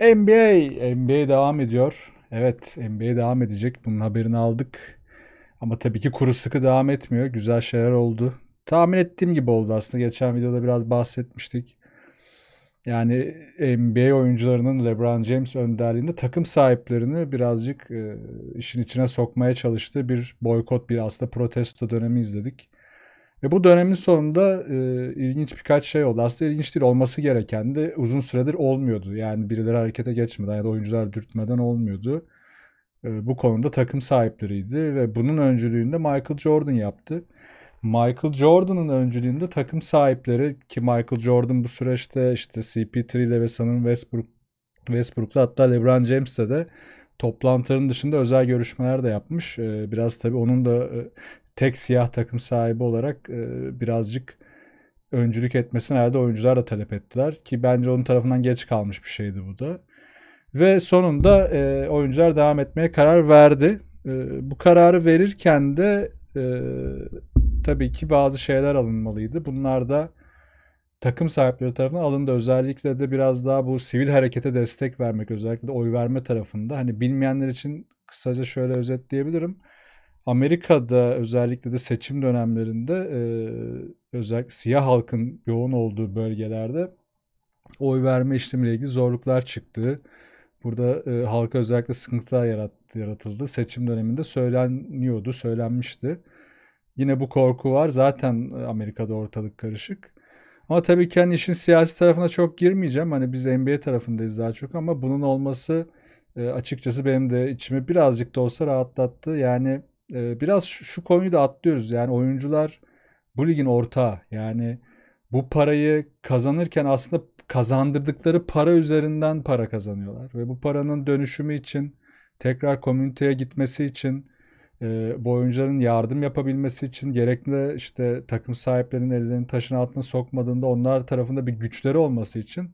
NBA, NBA devam ediyor. Evet, NBA devam edecek. Bunun haberini aldık. Ama tabii ki kuru sıkı devam etmiyor. Güzel şeyler oldu. Tahmin ettiğim gibi oldu aslında. Geçen videoda biraz bahsetmiştik. Yani NBA oyuncularının LeBron James önderliğinde takım sahiplerini birazcık e, işin içine sokmaya çalıştığı bir boykot, bir aslında protesto dönemi izledik. Ve bu dönemin sonunda e, ilginç birkaç şey oldu. Aslında ilginç değil olması gereken de uzun süredir olmuyordu. Yani birileri harekete geçmeden ya da oyuncular dürtmeden olmuyordu. E, bu konuda takım sahipleriydi ve bunun öncülüğünde Michael Jordan yaptı. Michael Jordan'ın öncülüğünde takım sahipleri ki Michael Jordan bu süreçte işte CP3 ile ve sanırım Westbrook Westbrook'la hatta LeBron James'le de toplantıların dışında özel görüşmeler de yapmış. E, biraz tabii onun da e, tek siyah takım sahibi olarak e, birazcık öncülük etmesini herhalde oyuncular da talep ettiler. Ki bence onun tarafından geç kalmış bir şeydi bu da. Ve sonunda e, oyuncular devam etmeye karar verdi. E, bu kararı verirken de tabii ki bazı şeyler alınmalıydı. Bunlar da takım sahipleri tarafından alındı. Özellikle de biraz daha bu sivil harekete destek vermek özellikle de oy verme tarafında. Hani bilmeyenler için kısaca şöyle özetleyebilirim. Amerika'da özellikle de seçim dönemlerinde e, özellikle siyah halkın yoğun olduğu bölgelerde oy verme işlemiyle ilgili zorluklar çıktı. Burada e, halka özellikle sıkıntılar yarat, yaratıldı. Seçim döneminde söyleniyordu, söylenmişti. Yine bu korku var. Zaten Amerika'da ortalık karışık. Ama tabii ki hani işin siyasi tarafına çok girmeyeceğim. Hani biz NBA tarafındayız daha çok ama bunun olması e, açıkçası benim de içimi birazcık da olsa rahatlattı. Yani e, biraz şu konuyu da atlıyoruz. Yani oyuncular bu ligin ortağı. Yani bu parayı kazanırken aslında kazandırdıkları para üzerinden para kazanıyorlar. Ve bu paranın dönüşümü için tekrar komüniteye gitmesi için e, bu oyuncuların yardım yapabilmesi için gerekli işte takım sahiplerinin ellerini taşın altına sokmadığında onlar tarafında bir güçleri olması için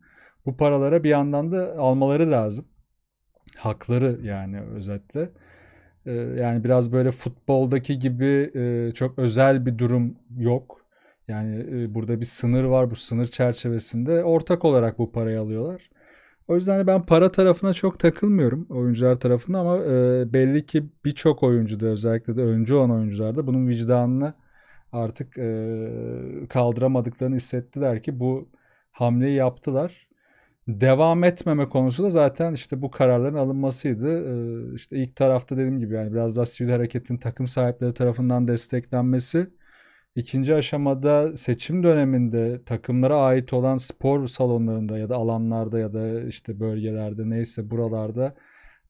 bu paralara bir yandan da almaları lazım. Hakları yani özetle. Ee, yani biraz böyle futboldaki gibi e, çok özel bir durum yok. Yani e, burada bir sınır var bu sınır çerçevesinde ortak olarak bu parayı alıyorlar. O yüzden ben para tarafına çok takılmıyorum oyuncular tarafında ama e, belli ki birçok oyuncuda özellikle de öncü olan oyuncularda bunun vicdanını artık kaldıramadıklarını hissettiler ki bu hamleyi yaptılar devam etmeme konusu da zaten işte bu kararların alınmasıydı. Ee, işte ilk tarafta dediğim gibi yani biraz daha sivil hareketin takım sahipleri tarafından desteklenmesi. İkinci aşamada seçim döneminde takımlara ait olan spor salonlarında ya da alanlarda ya da işte bölgelerde neyse buralarda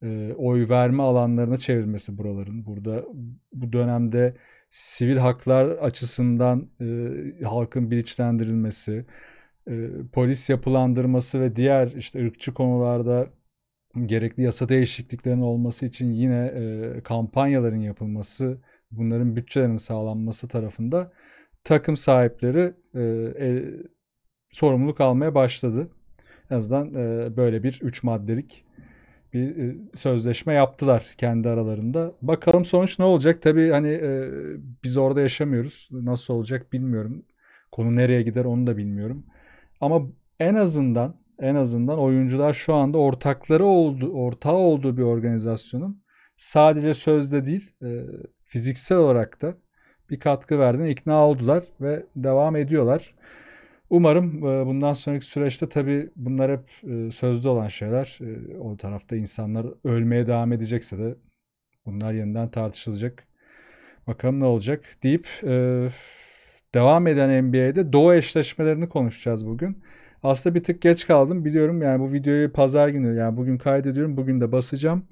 e, oy verme alanlarına çevrilmesi buraların. Burada bu dönemde sivil haklar açısından e, halkın bilinçlendirilmesi, e, polis yapılandırması ve diğer işte ırkçı konularda gerekli yasa değişikliklerin olması için yine e, kampanyaların yapılması, bunların bütçelerin sağlanması tarafında takım sahipleri e, e, sorumluluk almaya başladı. En azından e, böyle bir üç maddelik bir e, sözleşme yaptılar kendi aralarında. Bakalım sonuç ne olacak? Tabii hani e, biz orada yaşamıyoruz. Nasıl olacak bilmiyorum. Konu nereye gider onu da bilmiyorum. Ama en azından en azından oyuncular şu anda ortakları oldu, ortağı olduğu bir organizasyonun sadece sözde değil e, fiziksel olarak da bir katkı verdiğine ikna oldular ve devam ediyorlar. Umarım e, bundan sonraki süreçte tabii bunlar hep e, sözde olan şeyler. E, o tarafta insanlar ölmeye devam edecekse de bunlar yeniden tartışılacak. Bakalım ne olacak deyip devam eden NBA'de Doğu eşleşmelerini konuşacağız bugün. Aslında bir tık geç kaldım biliyorum yani bu videoyu pazar günü yani bugün kaydediyorum bugün de basacağım.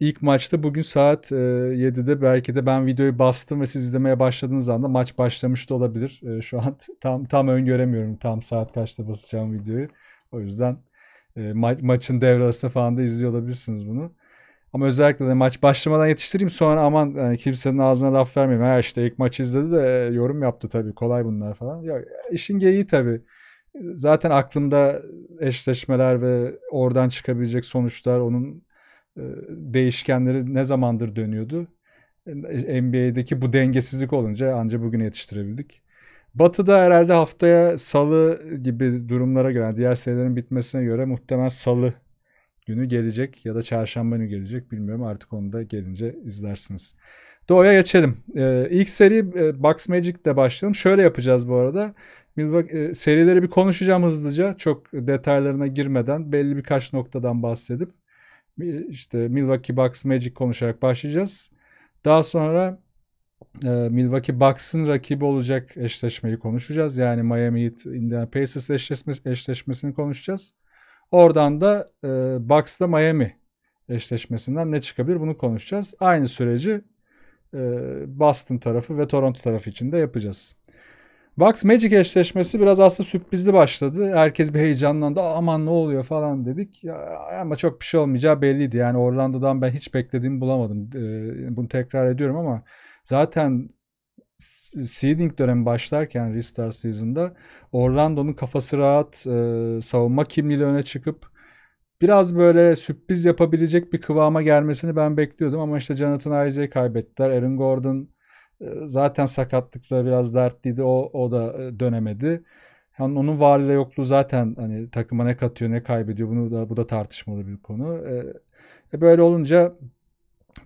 İlk maçta bugün saat e, 7'de belki de ben videoyu bastım ve siz izlemeye başladığınız anda maç başlamış da olabilir. E, şu an tam tam öngöremiyorum tam saat kaçta basacağım videoyu. O yüzden e, ma- maçın devre arasında falan da izliyor olabilirsiniz bunu. Ama özellikle de maç başlamadan yetiştireyim sonra aman yani e, kimsenin ağzına laf vermeyeyim. Ha işte ilk maç izledi de e, yorum yaptı tabii kolay bunlar falan. Ya, işin geyiği tabii. Zaten aklımda eşleşmeler ve oradan çıkabilecek sonuçlar onun e, değişkenleri ne zamandır dönüyordu. NBA'deki bu dengesizlik olunca anca bugün yetiştirebildik. Batı'da herhalde haftaya salı gibi durumlara göre, diğer serilerin bitmesine göre muhtemel salı günü gelecek ya da çarşamba günü gelecek bilmiyorum artık onu da gelince izlersiniz. Doğu'ya geçelim. Ee, ilk seri e, Box Magic'le başlayalım. Şöyle yapacağız bu arada. Milwaukee, e, serileri bir konuşacağım hızlıca. Çok detaylarına girmeden belli birkaç noktadan bahsedip e, işte Milwaukee Bucks Magic konuşarak başlayacağız. Daha sonra e, Milwaukee Bucks'ın rakibi olacak eşleşmeyi konuşacağız. Yani Miami Heat Indiana Pacers eşleşmesi, eşleşmesini konuşacağız. Oradan da e, Bucks'la Miami eşleşmesinden ne çıkabilir bunu konuşacağız. Aynı süreci e, Boston tarafı ve Toronto tarafı için de yapacağız. Bucks Magic eşleşmesi biraz aslında sürprizli başladı. Herkes bir heyecanlandı. Aman ne oluyor falan dedik. Ya, ama çok bir şey olmayacağı belliydi. Yani Orlando'dan ben hiç beklediğimi bulamadım. Ee, bunu tekrar ediyorum ama zaten seeding dönem başlarken restart season'da Orlando'nun kafası rahat e, savunma kimliğiyle öne çıkıp biraz böyle sürpriz yapabilecek bir kıvama gelmesini ben bekliyordum ama işte Jonathan Isaac'i kaybettiler. Aaron Gordon e, zaten sakatlıkla biraz dertliydi. O, o da e, dönemedi. Yani onun varlığı yokluğu zaten hani takıma ne katıyor ne kaybediyor bunu da bu da tartışmalı bir konu. E, e böyle olunca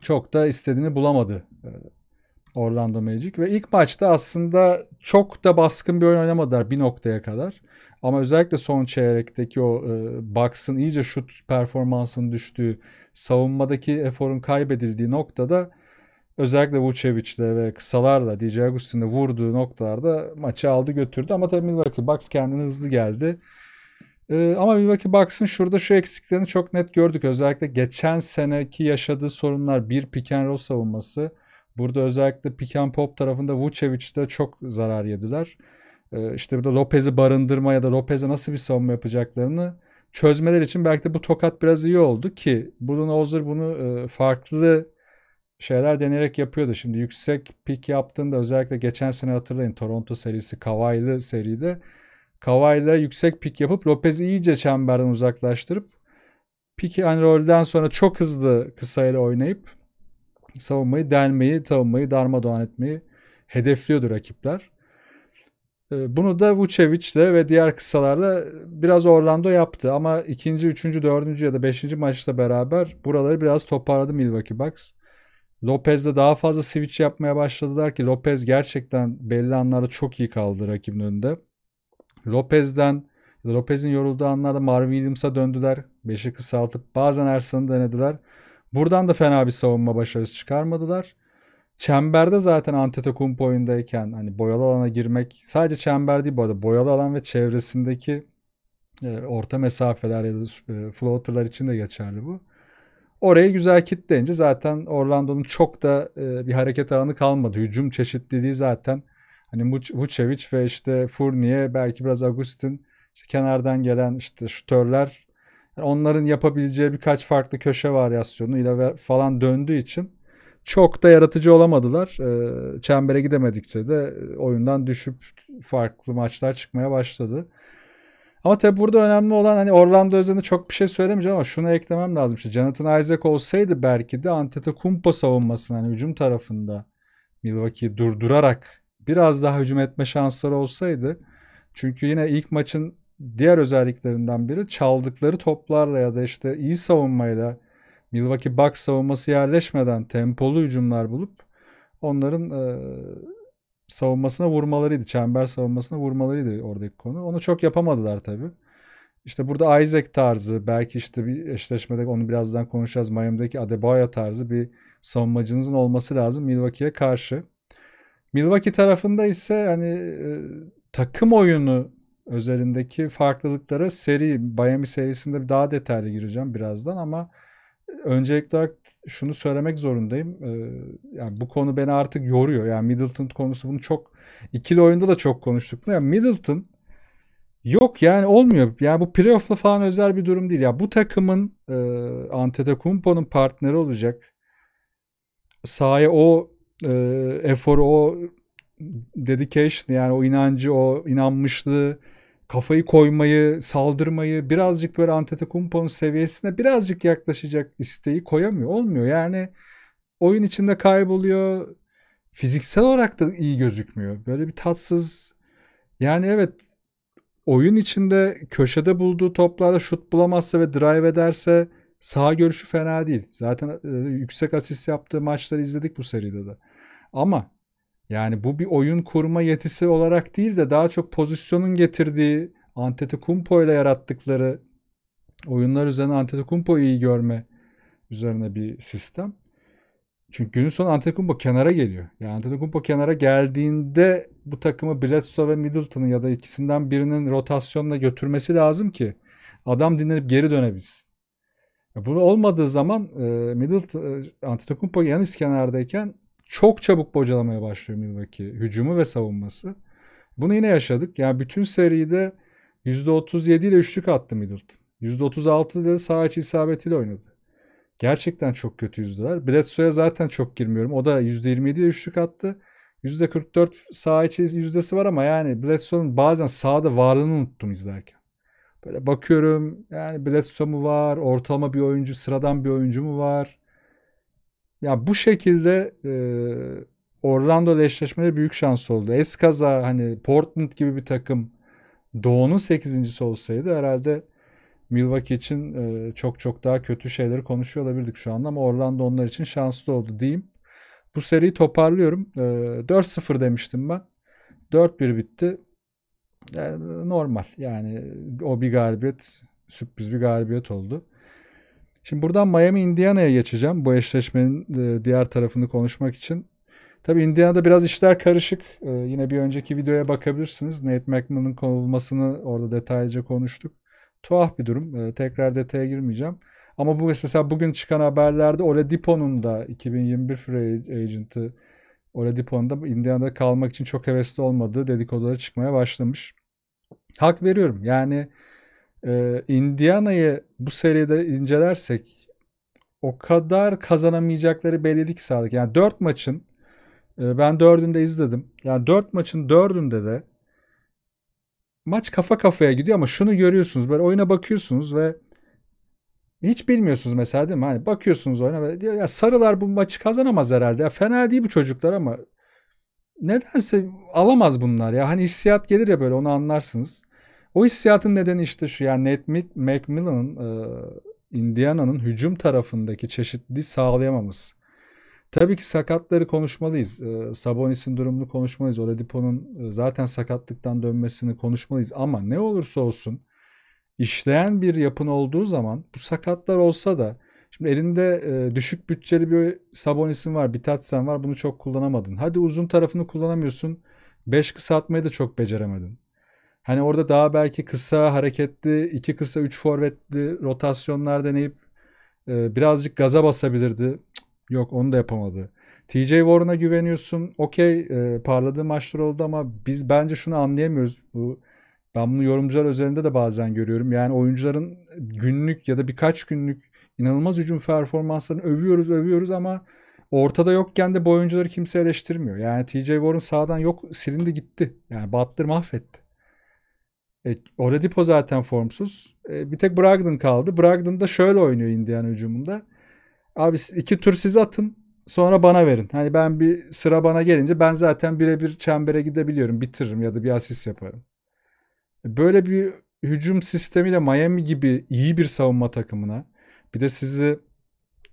çok da istediğini bulamadı e, Orlando Magic ve ilk maçta aslında çok da baskın bir oyun oynamadılar bir noktaya kadar. Ama özellikle son çeyrekteki o e, Bucks'ın iyice şut performansının düştüğü, savunmadaki eforun kaybedildiği noktada özellikle Vucevic'le ve kısalarla DJ Agustin'le vurduğu noktalarda maçı aldı götürdü. Ama tabii Milwaukee Bucks kendini hızlı geldi. Ee, ama Milwaukee Bucks'ın şurada şu eksiklerini çok net gördük. Özellikle geçen seneki yaşadığı sorunlar bir pick and roll savunması. Burada özellikle pick and pop tarafında Vucevic'de çok zarar yediler. Ee, işte burada Lopez'i barındırma ya da Lopez'e nasıl bir savunma yapacaklarını çözmeler için belki de bu tokat biraz iyi oldu ki Budenholzer bunu e, farklı şeyler deneyerek yapıyordu. Şimdi yüksek pik yaptığında özellikle geçen sene hatırlayın Toronto serisi Kavai'li seride Kavai'yle yüksek pik yapıp Lopez'i iyice çemberden uzaklaştırıp pik and roll'den sonra çok hızlı kısa ile oynayıp savunmayı delmeyi, savunmayı darmadağın etmeyi hedefliyordu rakipler. Ee, bunu da Vucevic'le ve diğer kısalarla biraz Orlando yaptı ama ikinci, üçüncü, dördüncü ya da beşinci maçla beraber buraları biraz toparladı Milwaukee Bucks. Lopez'de daha fazla switch yapmaya başladılar ki Lopez gerçekten belli anlarda çok iyi kaldı rakibin önünde. Lopez'den Lopez'in yorulduğu anlarda Marvin Williams'a döndüler. Beşi kısaltıp bazen Ersan'ı denediler. Buradan da fena bir savunma başarısı çıkarmadılar. Çemberde zaten Antetokounmpo oyundayken hani boyalı alana girmek sadece çember değil bu arada boyalı alan ve çevresindeki e, orta mesafeler ya da e, floaterlar için de geçerli bu. Oraya güzel kitleyince zaten Orlando'nun çok da e, bir hareket alanı kalmadı. Hücum çeşitliliği zaten hani Vucevic ve işte Fournier belki biraz Agustin işte kenardan gelen işte şutörler onların yapabileceği birkaç farklı köşe varyasyonuyla falan döndüğü için çok da yaratıcı olamadılar. Ee, çembere gidemedikçe de e, oyundan düşüp farklı maçlar çıkmaya başladı. Ama tabi burada önemli olan hani Orlando üzerinde çok bir şey söylemeyeceğim ama şunu eklemem lazım. İşte Jonathan Isaac olsaydı belki de Antetokounmpo savunmasını hani hücum tarafında Milwaukee'yi durdurarak biraz daha hücum etme şansları olsaydı. Çünkü yine ilk maçın diğer özelliklerinden biri çaldıkları toplarla ya da işte iyi savunmayla Milwaukee Bucks savunması yerleşmeden tempolu hücumlar bulup onların e, savunmasına vurmalarıydı. Çember savunmasına vurmalarıydı oradaki konu. Onu çok yapamadılar tabii. İşte burada Isaac tarzı belki işte bir eşleşmede onu birazdan konuşacağız. Miami'deki Adebayo tarzı bir savunmacınızın olması lazım Milwaukee'ye karşı. Milwaukee tarafında ise hani e, takım oyunu özelindeki farklılıklara seri, Miami serisinde daha detaylı gireceğim birazdan ama e, öncelikli olarak şunu söylemek zorundayım. Ee, yani bu konu beni artık yoruyor. Yani Middleton konusu bunu çok ikili oyunda da çok konuştuk. Yani Middleton yok yani olmuyor. Yani bu playoff'la falan özel bir durum değil. Ya yani bu takımın e, Antetokounmpo'nun partneri olacak. Sahaya o e, eforu, o dedication yani o inancı, o inanmışlığı kafayı koymayı, saldırmayı, birazcık böyle Antetokounmpo'nun seviyesine birazcık yaklaşacak isteği koyamıyor. Olmuyor yani oyun içinde kayboluyor. Fiziksel olarak da iyi gözükmüyor. Böyle bir tatsız yani evet oyun içinde köşede bulduğu toplarda şut bulamazsa ve drive ederse sağ görüşü fena değil. Zaten e, yüksek asist yaptığı maçları izledik bu seride de. Ama yani bu bir oyun kurma yetisi olarak değil de daha çok pozisyonun getirdiği Antetokounmpo ile yarattıkları oyunlar üzerine Antetokounmpo'yu iyi görme üzerine bir sistem. Çünkü günün sonu Antetokounmpo kenara geliyor. Yani Antetokounmpo kenara geldiğinde bu takımı Bledsoe ve Middleton'ın ya da ikisinden birinin rotasyonla götürmesi lazım ki adam dinlenip geri dönebilsin. E, bunu olmadığı zaman e, Middleton, e, Antetokounmpo Yanis kenardayken çok çabuk bocalamaya başlıyor Milwaukee hücumu ve savunması. Bunu yine yaşadık. Yani bütün seride %37 ile üçlük attı Middleton. %36 de sağ içi isabetiyle oynadı. Gerçekten çok kötü yüzdeler. Bledsoe'ya zaten çok girmiyorum. O da %27 ile üçlük attı. %44 sağ içi yüzdesi var ama yani Bledsoe'nun bazen sahada varlığını unuttum izlerken. Böyle bakıyorum yani Bledsoe mu var, ortalama bir oyuncu, sıradan bir oyuncu mu var? Ya bu şekilde e, Orlando ile eşleşmede büyük şans oldu. Eskaza hani Portland gibi bir takım Doğu'nun 8.si olsaydı herhalde Milwaukee için e, çok çok daha kötü şeyleri konuşuyor olabilirdik şu anda ama Orlando onlar için şanslı oldu diyeyim. Bu seriyi toparlıyorum. E, 4-0 demiştim ben. 4-1 bitti. Yani normal yani o bir galibiyet sürpriz bir galibiyet oldu. Şimdi buradan Miami Indiana'ya geçeceğim. Bu eşleşmenin e, diğer tarafını konuşmak için. Tabii Indiana'da biraz işler karışık. E, yine bir önceki videoya bakabilirsiniz. Nate McMillan'ın konulmasını orada detaylıca konuştuk. Tuhaf bir durum. E, tekrar detaya girmeyeceğim. Ama bu mesela bugün çıkan haberlerde Oladipo'nun da 2021 free agent'ı Oladipo'nun da Indiana'da kalmak için çok hevesli olmadığı dedikodulara çıkmaya başlamış. Hak veriyorum. Yani ee, Indiana'yı bu seride incelersek o kadar kazanamayacakları belliydi ki sağlık. Yani 4 maçın e, ben dördünde izledim. Yani 4 maçın dördünde de maç kafa kafaya gidiyor ama şunu görüyorsunuz. Böyle oyuna bakıyorsunuz ve hiç bilmiyorsunuz mesela değil mi? Hani bakıyorsunuz oyuna ve diyor, ya sarılar bu maçı kazanamaz herhalde. Ya fena değil bu çocuklar ama nedense alamaz bunlar ya. Hani hissiyat gelir ya böyle onu anlarsınız. O hissiyatın nedeni işte şu yani Nate McMillan'ın e, Indiana'nın hücum tarafındaki çeşitliliği sağlayamamız. Tabii ki sakatları konuşmalıyız. E, Sabonis'in durumunu konuşmalıyız. Oladipo'nun e, zaten sakatlıktan dönmesini konuşmalıyız. Ama ne olursa olsun işleyen bir yapın olduğu zaman bu sakatlar olsa da Şimdi elinde e, düşük bütçeli bir Sabonis'in var, bir Tatsen var. Bunu çok kullanamadın. Hadi uzun tarafını kullanamıyorsun. 5 kısaltmayı da çok beceremedin. Hani orada daha belki kısa hareketli, iki kısa üç forvetli rotasyonlar deneyip e, birazcık gaza basabilirdi. yok onu da yapamadı. TJ Warren'a güveniyorsun. Okey e, parladığı maçlar oldu ama biz bence şunu anlayamıyoruz. Bu ben bunu yorumcular üzerinde de bazen görüyorum. Yani oyuncuların günlük ya da birkaç günlük inanılmaz hücum performanslarını övüyoruz övüyoruz ama ortada yokken de bu oyuncuları kimse eleştirmiyor. Yani TJ Warren sağdan yok silindi gitti. Yani Butler mahvetti. E, Oladipo zaten formsuz. E, bir tek Bragdon kaldı. Bragdon da şöyle oynuyor Indiana hücumunda. Abi iki tur siz atın sonra bana verin. Hani ben bir sıra bana gelince ben zaten birebir çembere gidebiliyorum. Bitiririm ya da bir asist yaparım. E, böyle bir hücum sistemiyle Miami gibi iyi bir savunma takımına bir de sizi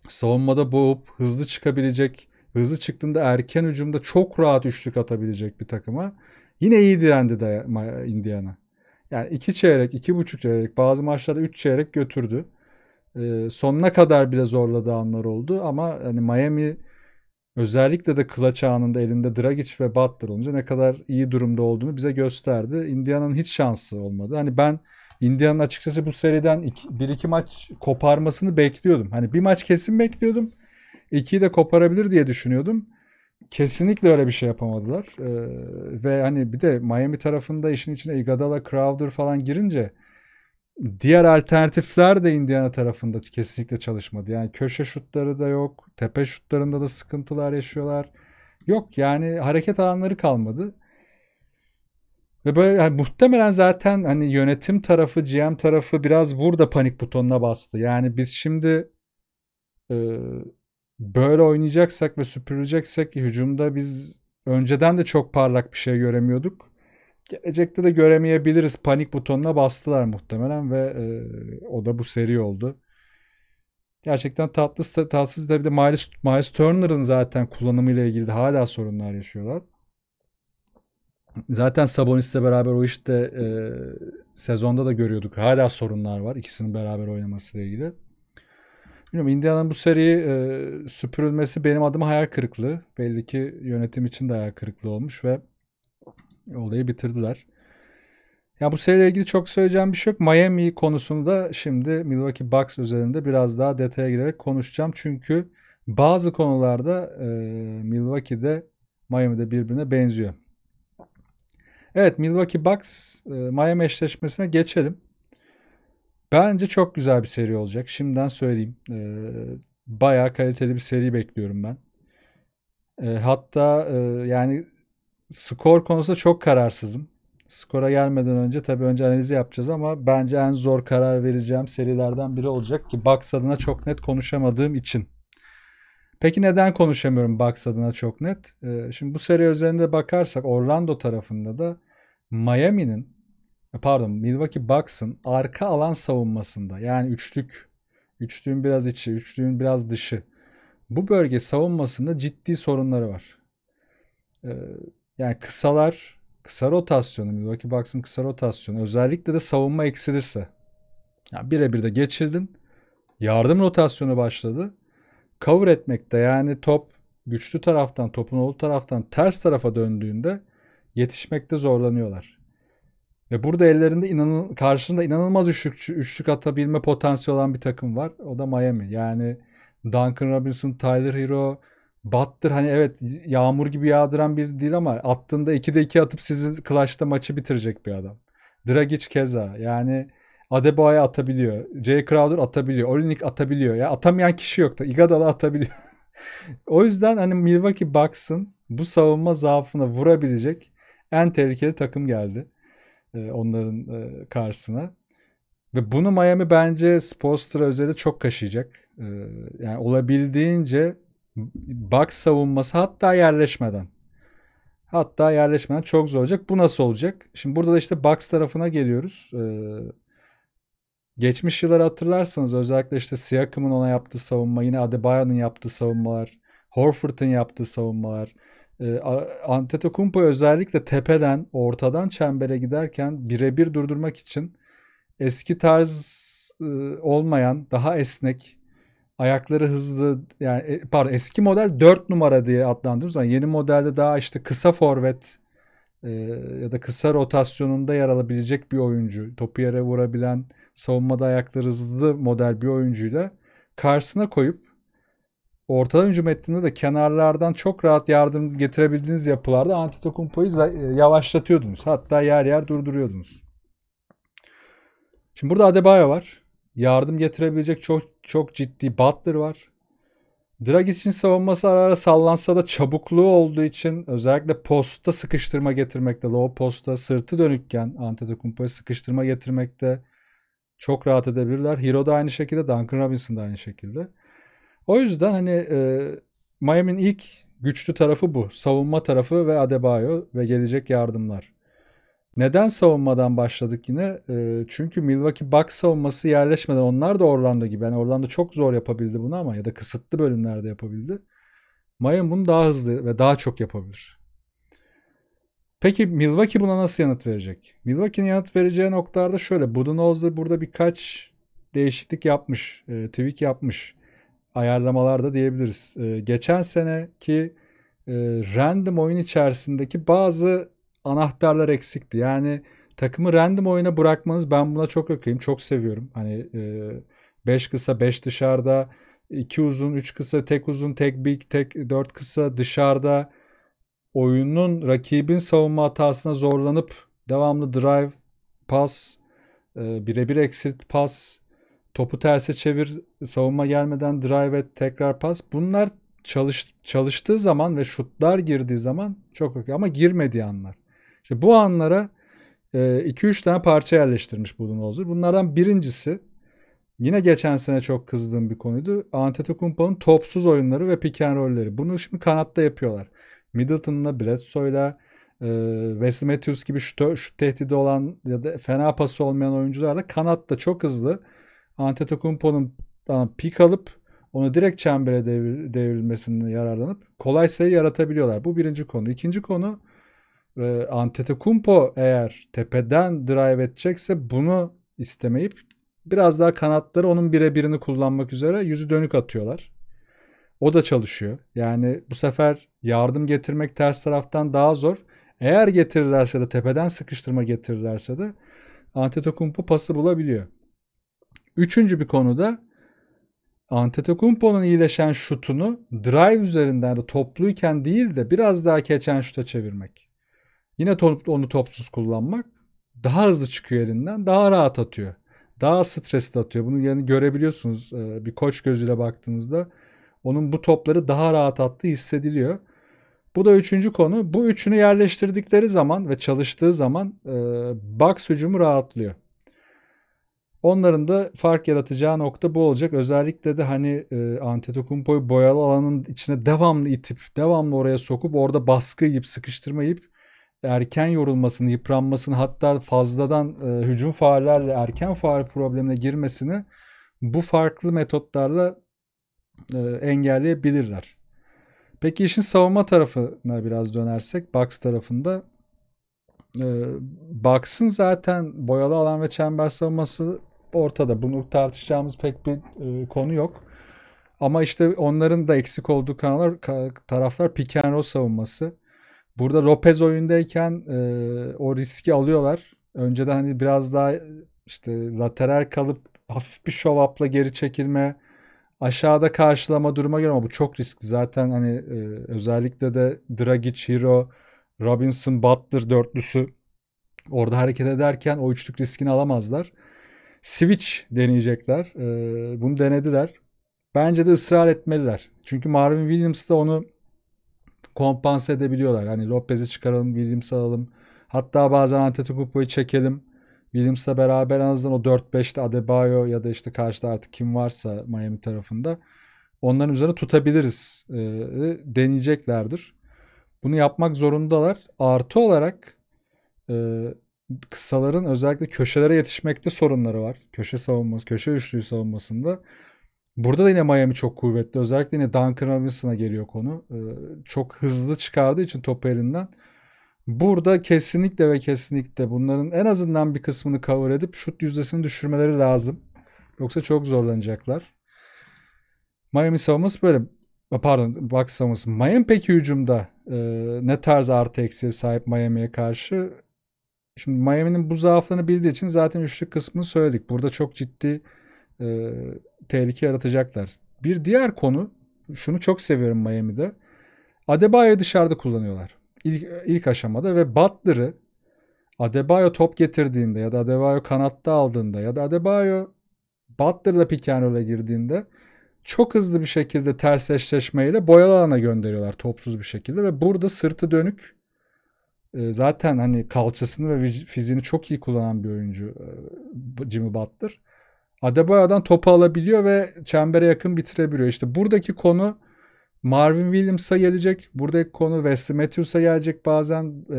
savunmada boğup hızlı çıkabilecek, hızlı çıktığında erken hücumda çok rahat üçlük atabilecek bir takıma yine iyi direndi de Indiana. Yani iki çeyrek, iki buçuk çeyrek, bazı maçlarda üç çeyrek götürdü. E, sonuna kadar bile zorladığı anlar oldu ama hani Miami özellikle de clutch anında elinde Dragic ve Butler olunca ne kadar iyi durumda olduğunu bize gösterdi. Indiana'nın hiç şansı olmadı. Hani ben Indiana'nın açıkçası bu seriden 1-2 maç koparmasını bekliyordum. Hani bir maç kesin bekliyordum. 2'yi de koparabilir diye düşünüyordum. Kesinlikle öyle bir şey yapamadılar. Ee, ve hani bir de Miami tarafında işin içine Iguodala, Crowder falan girince diğer alternatifler de Indiana tarafında kesinlikle çalışmadı. Yani köşe şutları da yok. Tepe şutlarında da sıkıntılar yaşıyorlar. Yok yani hareket alanları kalmadı. Ve böyle yani muhtemelen zaten hani yönetim tarafı, GM tarafı biraz burada panik butonuna bastı. Yani biz şimdi e, böyle oynayacaksak ve süpüreceksek hücumda biz önceden de çok parlak bir şey göremiyorduk. Gelecekte de göremeyebiliriz. Panik butonuna bastılar muhtemelen ve e, o da bu seri oldu. Gerçekten tatlı tatsız da bir de Miles, Miles Turner'ın zaten kullanımıyla ilgili de hala sorunlar yaşıyorlar. Zaten Sabonis'le beraber o işte e, sezonda da görüyorduk. Hala sorunlar var ikisinin beraber oynamasıyla ilgili. Bilmiyorum Indiana'nın bu seriyi e, süpürülmesi benim adıma hayal kırıklığı. Belli ki yönetim için de hayal kırıklığı olmuş ve olayı bitirdiler. Ya bu seriyle ilgili çok söyleyeceğim bir şey yok. Miami konusunda şimdi Milwaukee Bucks üzerinde biraz daha detaya girerek konuşacağım. Çünkü bazı konularda e, Milwaukee'de Miami'de birbirine benziyor. Evet Milwaukee Bucks e, Miami eşleşmesine geçelim. Bence çok güzel bir seri olacak. Şimdiden söyleyeyim. E, bayağı kaliteli bir seri bekliyorum ben. E, hatta e, yani skor konusunda çok kararsızım. Skora gelmeden önce tabii önce analizi yapacağız ama bence en zor karar vereceğim serilerden biri olacak ki Bucks adına çok net konuşamadığım için. Peki neden konuşamıyorum Bucks adına çok net? Ee, şimdi bu seri üzerinde bakarsak Orlando tarafında da Miami'nin e, pardon Milwaukee Bucks'ın arka alan savunmasında yani üçlük üçlüğün biraz içi, üçlüğün biraz dışı bu bölge savunmasında ciddi sorunları var. Ee, yani kısalar, kısa rotasyonu, Milwaukee Bucks'ın kısa rotasyonu özellikle de savunma eksilirse. Yani birebir de geçirdin. Yardım rotasyonu başladı. Cover etmekte yani top güçlü taraftan, topun olduğu taraftan ters tarafa döndüğünde yetişmekte zorlanıyorlar. Ve burada ellerinde inanın karşında inanılmaz üçlük, üçlük atabilme potansiyeli olan bir takım var. O da Miami. Yani Duncan Robinson, Tyler Hero, Butler hani evet yağmur gibi yağdıran bir değil ama attığında 2'de 2 atıp sizi clutch'ta maçı bitirecek bir adam. Dragic keza yani Adebayo atabiliyor. Jay Crowder atabiliyor. Olinik atabiliyor. Ya atamayan kişi yok da Iguodala atabiliyor. o yüzden hani Milwaukee Bucks'ın bu savunma zaafına vurabilecek en tehlikeli takım geldi. E, onların e, karşısına. Ve bunu Miami bence Spolstra özelde çok kaşıyacak. E, yani olabildiğince box savunması hatta yerleşmeden hatta yerleşmeden çok zor olacak. Bu nasıl olacak? Şimdi burada da işte box tarafına geliyoruz. geçmiş yılları hatırlarsanız özellikle işte Siakam'ın ona yaptığı savunma, yine Adebayo'nun yaptığı savunmalar, Horford'un yaptığı savunmalar. Ee, Antetokounmpo özellikle tepeden, ortadan çembere giderken birebir durdurmak için eski tarz e, olmayan, daha esnek, ayakları hızlı yani e, pardon eski model 4 numara diye adlandırıyoruz. Yani yeni modelde daha işte kısa forvet e, ya da kısa rotasyonunda yer alabilecek bir oyuncu, topu yere vurabilen, savunmada ayakları hızlı model bir oyuncuyla karşısına koyup ortalama hücum ettiğinde de kenarlardan çok rahat yardım getirebildiğiniz yapılarda Antetokounmpo'yu e, yavaşlatıyordunuz. Hatta yer yer durduruyordunuz. Şimdi burada Adebayo var. Yardım getirebilecek çok çok ciddi Butler var. Dragic için savunması ara ara sallansa da çabukluğu olduğu için özellikle postta sıkıştırma getirmekte, low posta sırtı dönükken Antetokounmpo'ya sıkıştırma getirmekte çok rahat edebilirler. Hero da aynı şekilde, Duncan Robinson da aynı şekilde. O yüzden hani e, Miami'nin ilk güçlü tarafı bu. Savunma tarafı ve Adebayo ve gelecek yardımlar. Neden savunmadan başladık yine? E, çünkü Milwaukee Bucks savunması yerleşmeden onlar da Orlando gibi. Yani Orlando çok zor yapabildi bunu ama ya da kısıtlı bölümlerde yapabildi. Miami bunu daha hızlı ve daha çok yapabilir. Peki Milwaukee buna nasıl yanıt verecek? Milwaukee'nin yanıt vereceği noktalarda şöyle. Budenholzer burada birkaç değişiklik yapmış. E, tweak yapmış. Ayarlamalarda diyebiliriz. E, geçen seneki e, random oyun içerisindeki bazı anahtarlar eksikti. Yani takımı random oyuna bırakmanız ben buna çok okuyayım. Çok seviyorum. Hani 5 e, kısa 5 dışarıda 2 uzun 3 kısa tek uzun tek big tek 4 kısa dışarıda oyunun rakibin savunma hatasına zorlanıp devamlı drive, pas, e, birebir exit pas topu terse çevir, savunma gelmeden drive et, tekrar pas. Bunlar çalış, çalıştığı zaman ve şutlar girdiği zaman çok okey ama girmediği anlar. İşte bu anlara 2-3 e, tane parça yerleştirmiş Budenholzer. Bunlardan birincisi yine geçen sene çok kızdığım bir konuydu. Antetokounmpo'nun topsuz oyunları ve pick and roll'leri. Bunu şimdi kanatta yapıyorlar. Middleton'la, Bledsoe'la, e, Wesley Matthews gibi şut, şut tehdidi olan ya da fena pası olmayan oyuncularla kanatta çok hızlı Antetokounmpo'nun pik alıp onu direkt çembere devir, devrilmesini yararlanıp kolay sayı yaratabiliyorlar. Bu birinci konu. İkinci konu e, Antetokounmpo eğer tepeden drive edecekse bunu istemeyip biraz daha kanatları onun birebirini kullanmak üzere yüzü dönük atıyorlar. O da çalışıyor. Yani bu sefer yardım getirmek ters taraftan daha zor. Eğer getirirlerse de tepeden sıkıştırma getirirlerse de Antetokounmpo pası bulabiliyor. Üçüncü bir konuda Antetokounmpo'nun iyileşen şutunu drive üzerinden de topluyken değil de biraz daha keçen şuta çevirmek. Yine top, onu topsuz kullanmak daha hızlı çıkıyor elinden, daha rahat atıyor. Daha stresli atıyor. Bunu yani görebiliyorsunuz e, bir koç gözüyle baktığınızda. Onun bu topları daha rahat attığı hissediliyor. Bu da üçüncü konu. Bu üçünü yerleştirdikleri zaman ve çalıştığı zaman e, box hücumu rahatlıyor. Onların da fark yaratacağı nokta bu olacak. Özellikle de hani e, Antetokounmpo'yu boyalı alanın içine devamlı itip, devamlı oraya sokup orada baskı yiyip, sıkıştırma yiyip erken yorulmasını, yıpranmasını hatta fazladan e, hücum faullerle erken faul problemine girmesini bu farklı metotlarla e, engelleyebilirler. Peki işin savunma tarafına biraz dönersek Bucks tarafında e, Bucks'ın zaten boyalı alan ve çember savunması ortada. Bunu tartışacağımız pek bir e, konu yok. Ama işte onların da eksik olduğu kanallar, taraflar pick and roll savunması. Burada Lopez oyundayken e, o riski alıyorlar. Önceden hani biraz daha e, işte lateral kalıp hafif bir şovapla geri çekilme, aşağıda karşılama duruma göre ama bu çok riskli. Zaten hani e, özellikle de Dragic, Hero, Robinson, Butler dörtlüsü orada hareket ederken o üçlük riskini alamazlar. Switch deneyecekler. E, bunu denediler. Bence de ısrar etmeliler. Çünkü Marvin Williams da onu kompanse edebiliyorlar. Hani Lopez'i çıkaralım, Williams alalım. Hatta bazen Antetokounmpo'yu çekelim. Williams'la beraber en azından o 4-5'te Adebayo ya da işte karşıda artık kim varsa Miami tarafında onların üzerine tutabiliriz e, deneyeceklerdir. Bunu yapmak zorundalar. Artı olarak e, kısaların özellikle köşelere yetişmekte sorunları var. Köşe savunması, köşe üçlüğü savunmasında. Burada da yine Miami çok kuvvetli. Özellikle yine Duncan Robinson'a geliyor konu. Ee, çok hızlı çıkardığı için topu elinden. Burada kesinlikle ve kesinlikle bunların en azından bir kısmını cover edip şut yüzdesini düşürmeleri lazım. Yoksa çok zorlanacaklar. Miami savunması böyle pardon Bucks savunması. Miami peki hücumda e, ne tarz artı eksiye sahip Miami'ye karşı Şimdi Miami'nin bu zaaflarını bildiği için zaten üçlük kısmını söyledik. Burada çok ciddi e, tehlike yaratacaklar. Bir diğer konu şunu çok seviyorum Miami'de. Adebayo'yu dışarıda kullanıyorlar. İlk, ilk aşamada ve Butler'ı Adebayo top getirdiğinde ya da Adebayo kanatta aldığında ya da Adebayo Butler'la Pikenrol'e girdiğinde çok hızlı bir şekilde ters eşleşmeyle boyalı alana gönderiyorlar topsuz bir şekilde ve burada sırtı dönük ee, zaten hani kalçasını ve fiziğini çok iyi kullanan bir oyuncu e, Jimmy Butler. Adebayo'dan topu alabiliyor ve çembere yakın bitirebiliyor. İşte buradaki konu Marvin Williams'a gelecek. Buradaki konu Wesley Matthews'a gelecek bazen. E,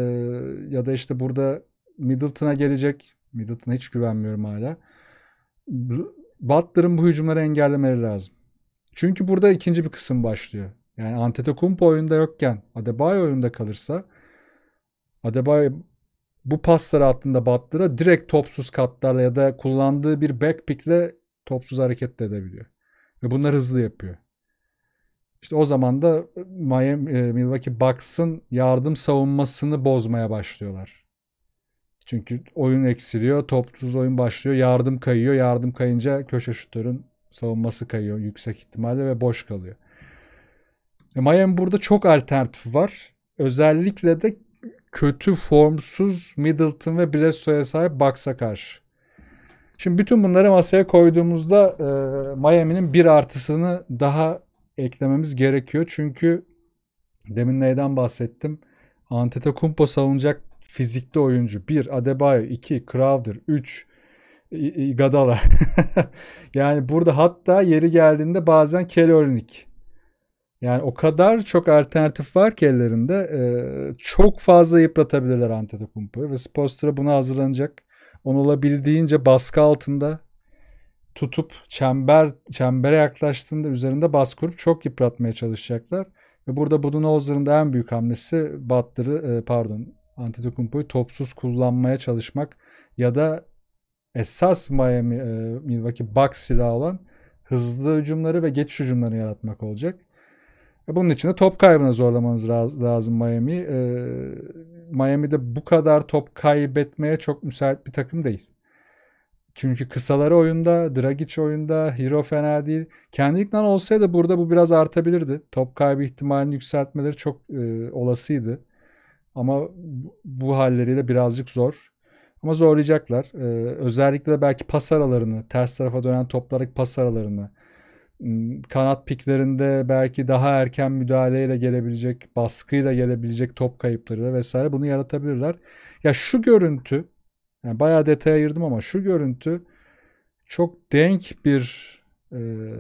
ya da işte burada Middleton'a gelecek. Middleton'a hiç güvenmiyorum hala. Butler'ın bu hücumları engellemeleri lazım. Çünkü burada ikinci bir kısım başlıyor. Yani Antetokounmpo oyunda yokken Adebayo oyunda kalırsa Adebayo bu pasları attığında Butler'a direkt topsuz katlarla ya da kullandığı bir backpick'le topsuz hareket de edebiliyor. Ve bunlar hızlı yapıyor. İşte o zaman da e, Miami, e, Milwaukee Bucks'ın yardım savunmasını bozmaya başlıyorlar. Çünkü oyun eksiliyor, topsuz oyun başlıyor, yardım kayıyor. Yardım kayınca köşe şutların savunması kayıyor yüksek ihtimalle ve boş kalıyor. E, Miami burada çok alternatif var. Özellikle de kötü formsuz Middleton ve Bledsoe'ya sahip Bucks'a karşı. Şimdi bütün bunları masaya koyduğumuzda e, Miami'nin bir artısını daha eklememiz gerekiyor. Çünkü demin neyden bahsettim? Antetokounmpo savunacak fizikte oyuncu. 1. Adebayo. 2. Crowder. 3. Igadala. yani burada hatta yeri geldiğinde bazen Kelly Olinik yani o kadar çok alternatif var ki ellerinde. E, çok fazla yıpratabilirler Antetokounmpo'yu ve Spoelstra buna hazırlanacak. Onu olabildiğince baskı altında tutup çember çembere yaklaştığında üzerinde baskı kurup çok yıpratmaya çalışacaklar. Ve burada Budenholzer'ın da en büyük hamlesi Butler'ı e, pardon Antetokounmpo'yu topsuz kullanmaya çalışmak ya da esas Miami e, Milwaukee Bucks silahı olan hızlı hücumları ve geçiş hücumlarını yaratmak olacak. E, bunun için de top kaybına zorlamanız lazım Miami. Ee, Miami'de bu kadar top kaybetmeye çok müsait bir takım değil. Çünkü kısaları oyunda, Dragic oyunda, Hero fena değil. Kendiliğinden olsaydı burada bu biraz artabilirdi. Top kaybı ihtimalini yükseltmeleri çok e, olasıydı. Ama bu halleriyle birazcık zor. Ama zorlayacaklar. Ee, özellikle de belki pas aralarını, ters tarafa dönen toplardaki pas aralarını, kanat piklerinde belki daha erken müdahaleyle gelebilecek, baskıyla gelebilecek top kayıpları da vesaire bunu yaratabilirler. Ya şu görüntü, yani bayağı detaya ayırdım ama şu görüntü çok denk bir e,